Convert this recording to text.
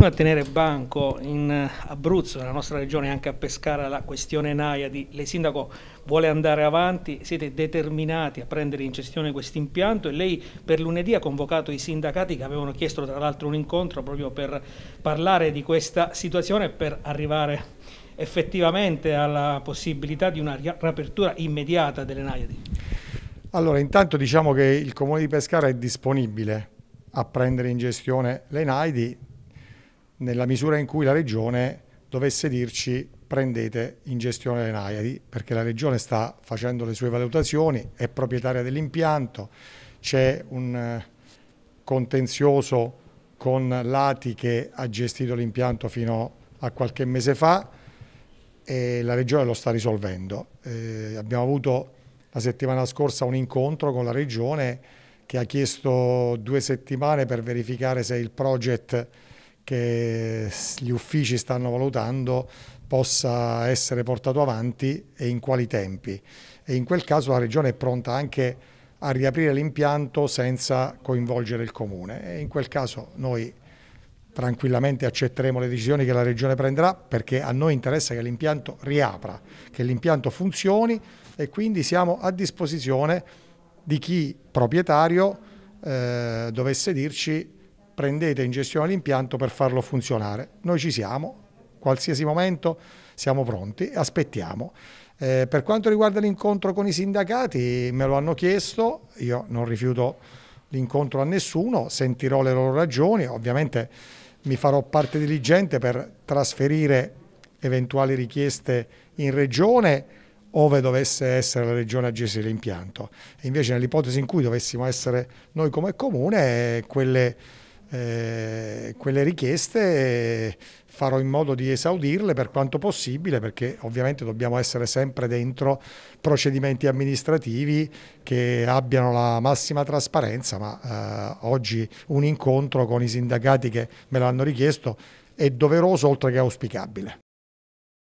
continua a tenere banco in eh, Abruzzo, nella nostra regione, anche a Pescara, la questione Naia di lei sindaco vuole andare avanti, siete determinati a prendere in gestione questo impianto e lei per lunedì ha convocato i sindacati che avevano chiesto tra l'altro un incontro proprio per parlare di questa situazione e per arrivare effettivamente alla possibilità di una riapertura immediata delle Naiadi. Allora, intanto diciamo che il Comune di Pescara è disponibile a prendere in gestione le Naidi nella misura in cui la Regione dovesse dirci prendete in gestione le Naiadi, perché la Regione sta facendo le sue valutazioni, è proprietaria dell'impianto, c'è un eh, contenzioso con l'ATI che ha gestito l'impianto fino a qualche mese fa e la Regione lo sta risolvendo. Eh, abbiamo avuto la settimana scorsa un incontro con la Regione che ha chiesto due settimane per verificare se il project che gli uffici stanno valutando possa essere portato avanti e in quali tempi. E in quel caso la Regione è pronta anche a riaprire l'impianto senza coinvolgere il Comune. E in quel caso noi tranquillamente accetteremo le decisioni che la Regione prenderà perché a noi interessa che l'impianto riapra, che l'impianto funzioni e quindi siamo a disposizione di chi proprietario eh, dovesse dirci prendete in gestione l'impianto per farlo funzionare. Noi ci siamo, qualsiasi momento siamo pronti, aspettiamo. Eh, per quanto riguarda l'incontro con i sindacati, me lo hanno chiesto, io non rifiuto l'incontro a nessuno, sentirò le loro ragioni, ovviamente mi farò parte diligente per trasferire eventuali richieste in regione ove dovesse essere la regione a gestire l'impianto. Invece nell'ipotesi in cui dovessimo essere noi come comune, eh, quelle eh, quelle richieste eh, farò in modo di esaudirle per quanto possibile perché ovviamente dobbiamo essere sempre dentro procedimenti amministrativi che abbiano la massima trasparenza ma eh, oggi un incontro con i sindacati che me l'hanno richiesto è doveroso oltre che auspicabile.